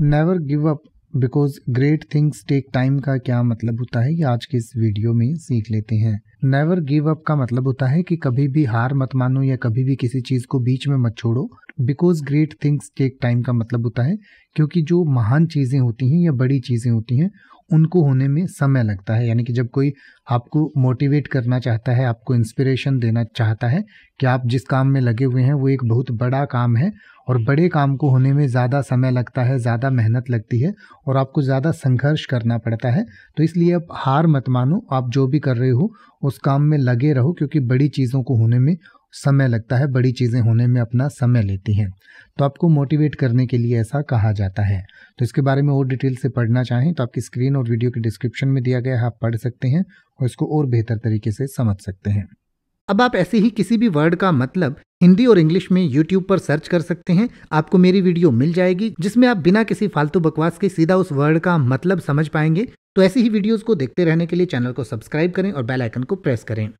never give up because great things take time का क्या मतलब होता है ये आज के इस वीडियो में सीख लेते हैं नेवर गिव अप का मतलब होता है कि कभी भी हार मत मानो या कभी भी किसी चीज को बीच में मत छोड़ो because great things take time का मतलब होता है क्योंकि जो महान चीजें होती हैं या बड़ी चीजें होती हैं उनको होने में समय लगता है यानी कि जब कोई आपको मोटिवेट करना चाहता है आपको इंस्पिरेशन देना चाहता है कि आप जिस काम में लगे हुए हैं वो एक बहुत बड़ा काम है और बड़े काम को होने में ज़्यादा समय लगता है ज़्यादा मेहनत लगती है और आपको ज़्यादा संघर्ष करना पड़ता है तो इसलिए आप हार मत मानो आप जो भी कर रहे हो उस काम में लगे रहो क्योंकि बड़ी चीज़ों को होने में समय लगता है बड़ी चीज़ें होने में अपना समय लेती हैं तो आपको मोटिवेट करने के लिए ऐसा कहा जाता है तो इसके बारे में और डिटेल से पढ़ना चाहें तो आपकी स्क्रीन और वीडियो के डिस्क्रिप्शन में दिया गया है आप पढ़ सकते हैं और इसको और बेहतर तरीके से समझ सकते हैं अब आप ऐसे ही किसी भी वर्ड का मतलब हिंदी और इंग्लिश में यूट्यूब पर सर्च कर सकते हैं आपको मेरी वीडियो मिल जाएगी जिसमें आप बिना किसी फालतू बकवास के सीधा उस वर्ड का मतलब समझ पाएंगे तो ऐसी ही वीडियोस को देखते रहने के लिए चैनल को सब्सक्राइब करें और बेल आइकन को प्रेस करें